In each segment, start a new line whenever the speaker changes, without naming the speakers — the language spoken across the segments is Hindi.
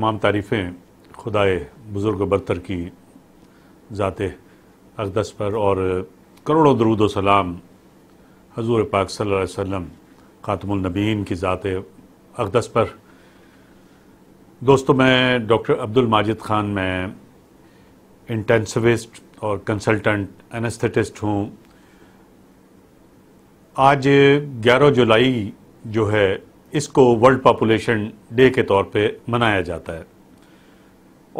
तमाम तारीफ़ें खुदाए बुज़ुर्ग बरतर की ज़ात अकदस पर और करोड़ों दरूद सलाम हजूर पाक सल्लल्लाहु अलैहि वसल्लम की ज़ात अकदस पर दोस्तों मैं डॉक्टर अब्दुल माजिद ख़ान मैं इंटेंसिविस्ट और कंसल्टेंट एनेस्थेटिस्ट हूँ आज 11 जुलाई जो है इसको वर्ल्ड पॉपुलेशन डे के तौर पे मनाया जाता है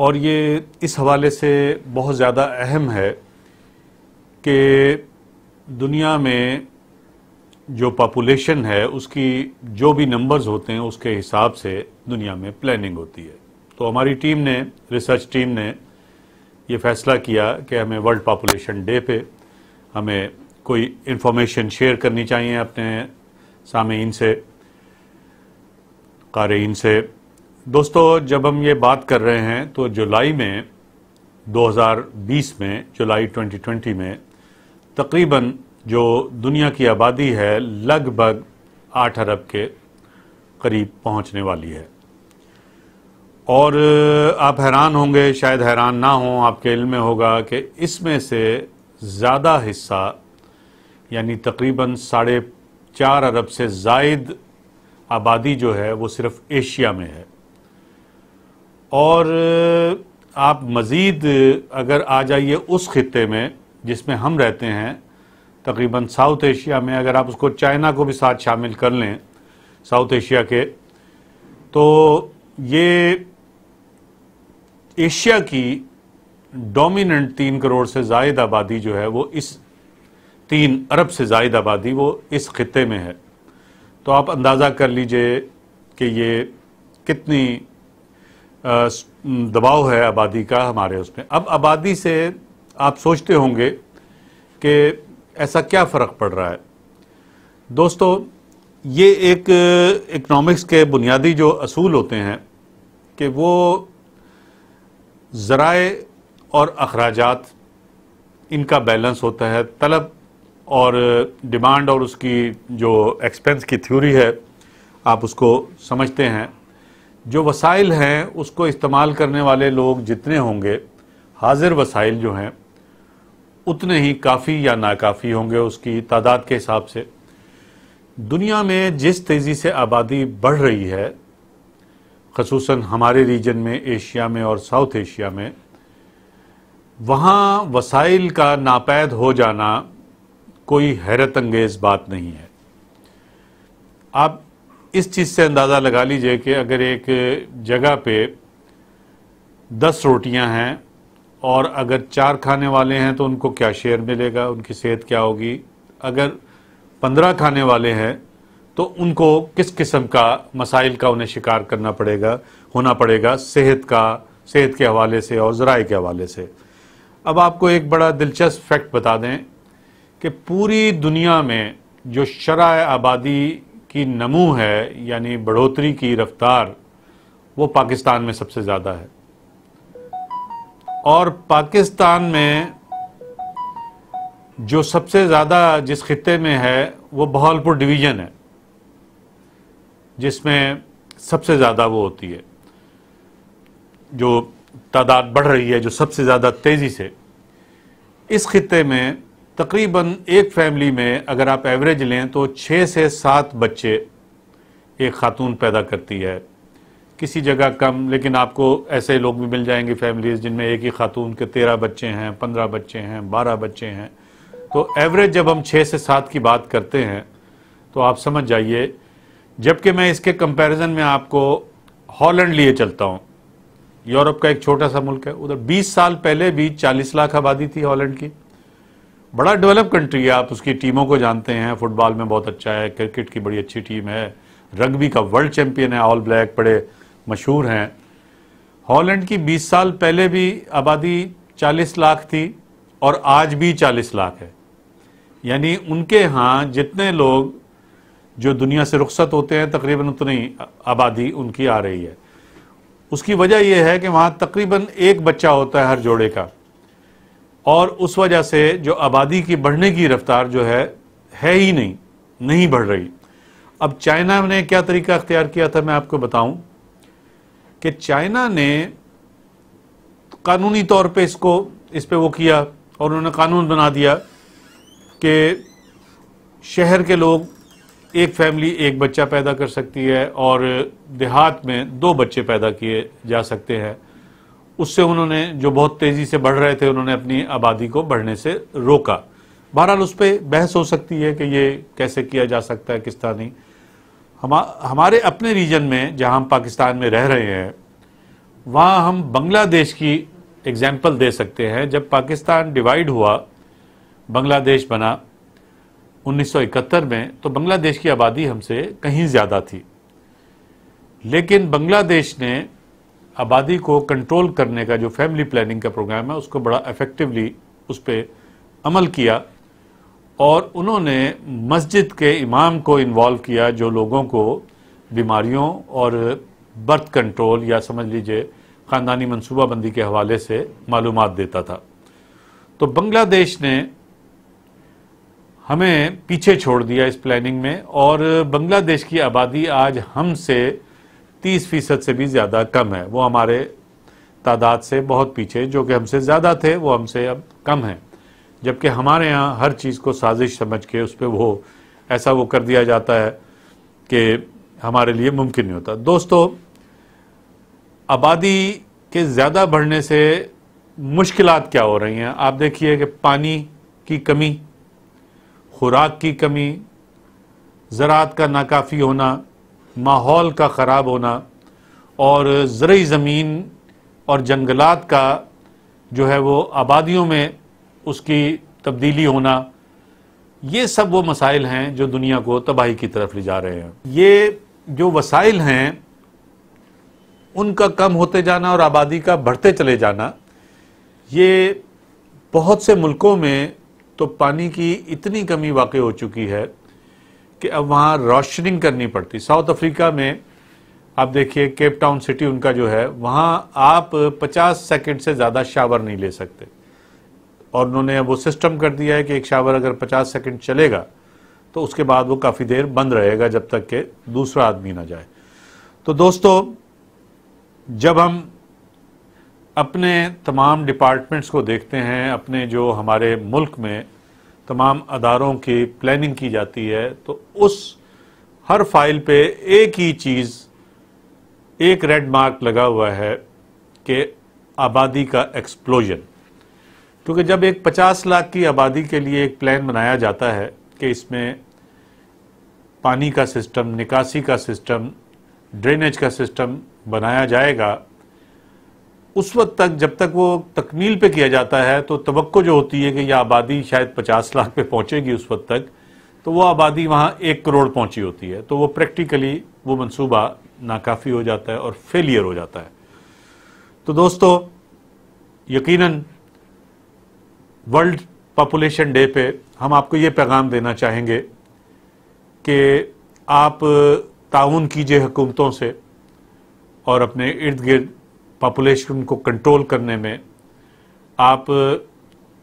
और ये इस हवाले से बहुत ज़्यादा अहम है कि दुनिया में जो पॉपुलेशन है उसकी जो भी नंबर्स होते हैं उसके हिसाब से दुनिया में प्लानिंग होती है तो हमारी टीम ने रिसर्च टीम ने ये फैसला किया कि हमें वर्ल्ड पॉपुलेशन डे पे हमें कोई इन्फॉर्मेशन शेयर करनी चाहिए अपने सामीन से कारीन से दोस्तों जब हम ये बात कर रहे हैं तो जुलाई में 2020 में जुलाई 2020 में तकरीबन जो दुनिया की आबादी है लगभग आठ अरब के करीब पहुंचने वाली है और आप हैरान होंगे शायद हैरान ना हों आपके इल्म में होगा कि इसमें से ज़्यादा हिस्सा यानी तकरीबन साढ़े चार अरब से जायद आबादी जो है वो सिर्फ एशिया में है और आप मज़ीद अगर आ जाइए उस खत्े में जिसमें हम रहते हैं तकरीबन साउथ एशिया में अगर आप उसको चाइना को भी साथ शामिल कर लें साउथ एशिया के तो ये एशिया की डोमिनेंट तीन करोड़ से जायद आबादी जो है वो इस तीन अरब से जायद आबादी वो इस खत्े में है तो आप अंदाज़ा कर लीजिए कि ये कितनी दबाव है आबादी का हमारे उसमें अब आबादी से आप सोचते होंगे कि ऐसा क्या फ़र्क पड़ रहा है दोस्तों ये एक इकनॉमिक्स के बुनियादी जो असूल होते हैं कि वो ज़राए और अखराजात इनका बैलेंस होता है तलब और डिमांड और उसकी जो एक्सपेंस की थ्योरी है आप उसको समझते हैं जो वसाइल हैं उसको इस्तेमाल करने वाले लोग जितने होंगे हाजिर वसाइल जो हैं उतने ही काफ़ी या नाकाफ़ी होंगे उसकी तादाद के हिसाब से दुनिया में जिस तेज़ी से आबादी बढ़ रही है खसूस हमारे रीजन में एशिया में और साउथ एशिया में वहाँ वसाइल का नापैद हो जाना कोई हैरत अंगेज बात नहीं है आप इस चीज़ से अंदाज़ा लगा लीजिए कि अगर एक जगह पे दस रोटियां हैं और अगर चार खाने वाले हैं तो उनको क्या शेयर मिलेगा उनकी सेहत क्या होगी अगर पंद्रह खाने वाले हैं तो उनको किस किस्म का मसाइल का उन्हें शिकार करना पड़ेगा होना पड़ेगा सेहत का सेहत के हवाले से और ज़राए के हवाले से अब आपको एक बड़ा दिलचस्प फैक्ट बता दें कि पूरी दुनिया में जो शरा आबादी की नमू है यानी बढ़ोतरी की रफ्तार वो पाकिस्तान में सबसे ज़्यादा है और पाकिस्तान में जो सबसे ज़्यादा जिस खत्े में है वो बहालपुर डिवीज़न है जिसमें सबसे ज़्यादा वो होती है जो तादाद बढ़ रही है जो सबसे ज़्यादा तेज़ी से इस खत्े में तकरीबन एक फैमिली में अगर आप एवरेज लें तो छः से सात बच्चे एक खातून पैदा करती है किसी जगह कम लेकिन आपको ऐसे लोग भी मिल जाएंगे फैमिलीज़ जिनमें एक ही खातून के तेरह बच्चे हैं पंद्रह बच्चे हैं बारह बच्चे हैं तो एवरेज जब हम छः से सात की बात करते हैं तो आप समझ जाइए जबकि मैं इसके कंपैरिजन में आपको हॉलैंड लिए चलता हूँ यूरोप का एक छोटा सा मुल्क है उधर 20 साल पहले भी 40 लाख आबादी थी हॉलैंड की बड़ा डेवलप कंट्री है आप उसकी टीमों को जानते हैं फुटबॉल में बहुत अच्छा है क्रिकेट की बड़ी अच्छी टीम है रग्बी का वर्ल्ड चैंपियन है ऑल ब्लैक बड़े मशहूर हैं हॉलैंड की 20 साल पहले भी आबादी 40 लाख थी और आज भी 40 लाख है यानी उनके यहाँ जितने लोग जो दुनिया से रुख्सत होते हैं तकरीबन उतनी आबादी उनकी आ रही है उसकी वजह यह है कि वहाँ तकरीबन एक बच्चा होता है हर जोड़े का और उस वजह से जो आबादी की बढ़ने की रफ्तार जो है है ही नहीं नहीं बढ़ रही अब चाइना ने क्या तरीका अख्तियार किया था मैं आपको बताऊं कि चाइना ने कानूनी तौर पे इसको इस पे वो किया और उन्होंने कानून बना दिया कि शहर के लोग एक फैमिली एक बच्चा पैदा कर सकती है और देहात में दो बच्चे पैदा किए जा सकते हैं उससे उन्होंने जो बहुत तेजी से बढ़ रहे थे उन्होंने अपनी आबादी को बढ़ने से रोका बहरहाल उस पर बहस हो सकती है कि ये कैसे किया जा सकता है किस तरह नहीं हम हमारे अपने रीजन में जहाँ हम पाकिस्तान में रह रहे हैं वहाँ हम बांग्लादेश की एग्जाम्पल दे सकते हैं जब पाकिस्तान डिवाइड हुआ बांग्लादेश बना 1971 में तो बांग्लादेश की आबादी हमसे कहीं ज़्यादा थी लेकिन बांग्लादेश ने आबादी को कंट्रोल करने का जो फैमिली प्लानिंग का प्रोग्राम है उसको बड़ा इफेक्टिवली उस पर अमल किया और उन्होंने मस्जिद के इमाम को इन्वॉल्व किया जो लोगों को बीमारियों और बर्थ कंट्रोल या समझ लीजिए ख़ानदानी मनसूबाबंदी के हवाले से मालूम देता था तो बांग्लादेश ने हमें पीछे छोड़ दिया इस प्लानिंग में और बांग्लादेश की आबादी आज हमसे तीस फीसद से भी ज़्यादा कम है वो हमारे तादाद से बहुत पीछे जो कि हमसे ज़्यादा थे वो हमसे अब कम हैं जबकि हमारे यहाँ हर चीज़ को साजिश समझ के उस पर वो ऐसा वो कर दिया जाता है कि हमारे लिए मुमकिन नहीं होता दोस्तों आबादी के ज़्यादा बढ़ने से मुश्किल क्या हो रही हैं आप देखिए कि पानी की कमी खुराक की कमी ज़रात का नाकाफ़ी होना माहौल का ख़राब होना और ज़रूरी ज़मीन और जंगलात का जो है वो आबादियों में उसकी तब्दीली होना ये सब वो मसाइल हैं जो दुनिया को तबाही की तरफ ले जा रहे हैं ये जो वसाइल हैं उनका कम होते जाना और आबादी का बढ़ते चले जाना ये बहुत से मुल्कों में तो पानी की इतनी कमी वाक़ हो चुकी है कि अब वहाँ रोशनिंग करनी पड़ती साउथ अफ्रीका में आप देखिए केप टाउन सिटी उनका जो है वहाँ आप 50 सेकंड से ज़्यादा शावर नहीं ले सकते और उन्होंने वो सिस्टम कर दिया है कि एक शावर अगर 50 सेकंड चलेगा तो उसके बाद वो काफ़ी देर बंद रहेगा जब तक के दूसरा आदमी ना जाए तो दोस्तों जब हम अपने तमाम डिपार्टमेंट्स को देखते हैं अपने जो हमारे मुल्क में तमाम अदारों की प्लानिंग की जाती है तो उस हर फाइल पे एक ही चीज़ एक रेड मार्क लगा हुआ है कि आबादी का एक्सप्लोजन क्योंकि जब एक 50 लाख की आबादी के लिए एक प्लान बनाया जाता है कि इसमें पानी का सिस्टम निकासी का सिस्टम ड्रेनेज का सिस्टम बनाया जाएगा उस वक्त तक जब तक वो तकमील पे किया जाता है तो तो जो होती है कि यह आबादी शायद पचास लाख पे पहुंचेगी उस वक्त तक तो वो आबादी वहाँ एक करोड़ पहुंची होती है तो वो प्रैक्टिकली वो मंसूबा नाकाफ़ी हो जाता है और फेलियर हो जाता है तो दोस्तों यकीनन वर्ल्ड पॉपुलेशन डे पे हम आपको ये पैगाम देना चाहेंगे कि आप ताउन कीजिए हुकूमतों से और अपने इर्द गिर्द पॉपुलेशन को कंट्रोल करने में आप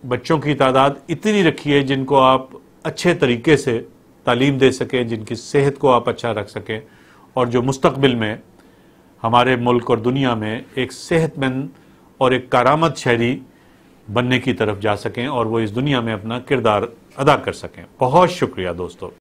बच्चों की तादाद इतनी रखिए जिनको आप अच्छे तरीके से तालीम दे सकें जिनकी सेहत को आप अच्छा रख सकें और जो मुस्तबिल में हमारे मुल्क और दुनिया में एक सेहतमंद और एक कारामद शहरी बनने की तरफ जा सकें और वो इस दुनिया में अपना किरदार अदा कर सकें बहुत शुक्रिया दोस्तों